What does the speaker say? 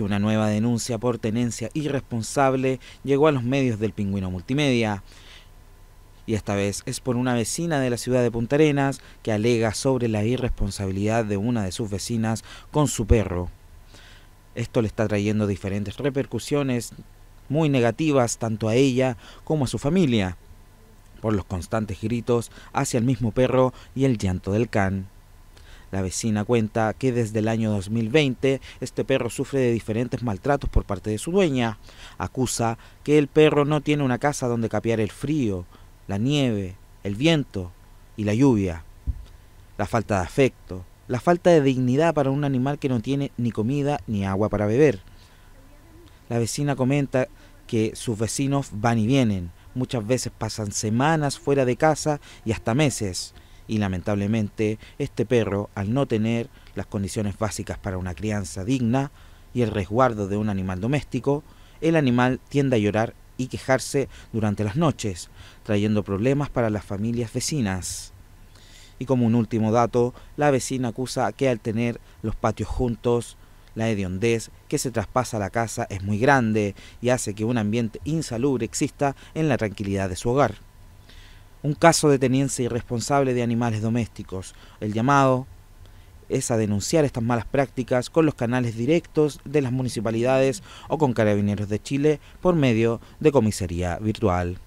una nueva denuncia por tenencia irresponsable llegó a los medios del Pingüino Multimedia. Y esta vez es por una vecina de la ciudad de Punta Arenas que alega sobre la irresponsabilidad de una de sus vecinas con su perro. Esto le está trayendo diferentes repercusiones muy negativas tanto a ella como a su familia, por los constantes gritos hacia el mismo perro y el llanto del can. La vecina cuenta que desde el año 2020 este perro sufre de diferentes maltratos por parte de su dueña. Acusa que el perro no tiene una casa donde capear el frío, la nieve, el viento y la lluvia. La falta de afecto, la falta de dignidad para un animal que no tiene ni comida ni agua para beber. La vecina comenta que sus vecinos van y vienen. Muchas veces pasan semanas fuera de casa y hasta meses y lamentablemente este perro, al no tener las condiciones básicas para una crianza digna y el resguardo de un animal doméstico, el animal tiende a llorar y quejarse durante las noches, trayendo problemas para las familias vecinas. Y como un último dato, la vecina acusa que al tener los patios juntos, la hediondez que se traspasa a la casa es muy grande y hace que un ambiente insalubre exista en la tranquilidad de su hogar un caso de tenencia irresponsable de animales domésticos. El llamado es a denunciar estas malas prácticas con los canales directos de las municipalidades o con carabineros de Chile por medio de comisaría virtual.